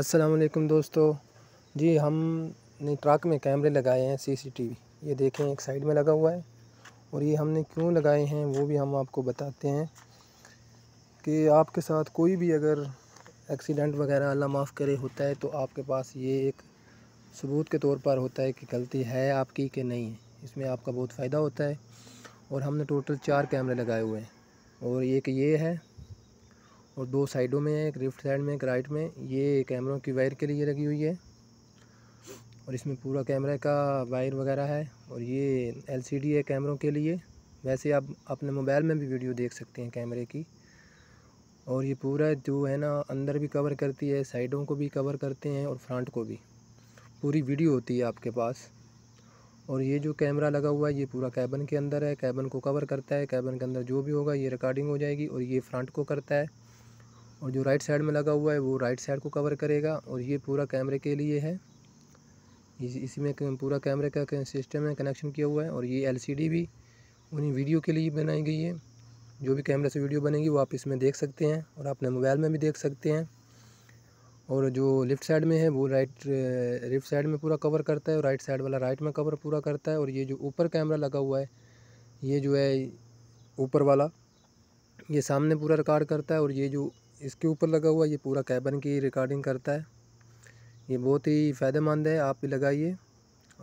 अस्सलाम दोस्तों जी हमने ट्रक में कैमरे लगाए हैं सीसीटीवी ये देखें एक साइड में लगा हुआ है और ये हमने क्यों लगाए हैं वो भी हम आपको बताते हैं कि आपके साथ कोई भी अगर एक्सीडेंट वगैरह अल्लाह माफ़ करे होता है तो आपके पास ये एक सबूत के तौर पर होता है कि गलती है आपकी कि नहीं है इसमें आपका बहुत फ़ायदा होता है और हमने टोटल चार कैमरे लगाए हुए हैं और एक ये है और दो साइडों में एक लेफ्ट साइड में एक राइट में ये कैमरों की वायर के लिए लगी हुई है और इसमें पूरा कैमरे का वायर वगैरह है और ये एलसीडी है कैमरों के लिए वैसे आप अपने मोबाइल में भी वीडियो देख सकते हैं कैमरे की और ये पूरा जो है ना अंदर भी कवर करती है साइडों को भी कवर करते हैं और फ्रंट को भी पूरी वीडियो होती है आपके पास और ये जो कैमरा लगा हुआ है ये पूरा कैबन के अंदर है कैबन को कवर करता है कैबन के अंदर जो भी होगा ये रिकॉर्डिंग हो जाएगी और ये फ्रंट को करता है और जो राइट साइड में लगा हुआ है वो राइट साइड को कवर करेगा और ये पूरा कैमरे के लिए है इस इसी में पूरा कैमरे का सिस्टम है कनेक्शन किया हुआ है और ये एलसीडी भी उन्हीं वीडियो के लिए बनाई गई है जो भी कैमरे से वीडियो बनेगी वो आप इसमें देख सकते हैं और अपने मोबाइल में भी देख सकते हैं और जो लेफ़्ट साइड में है वो राइट लेफ़्ट साइड में पूरा कवर करता है और राइट साइड वाला राइट में कवर पूरा करता है और ये जो ऊपर कैमरा लगा हुआ है ये जो है ऊपर वाला ये सामने पूरा रिकॉर्ड करता है और ये जो इसके ऊपर लगा हुआ ये पूरा कैबन की रिकॉर्डिंग करता है ये बहुत ही फ़ायदेमंद है आप भी लगाइए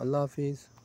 अल्लाह हाफिज़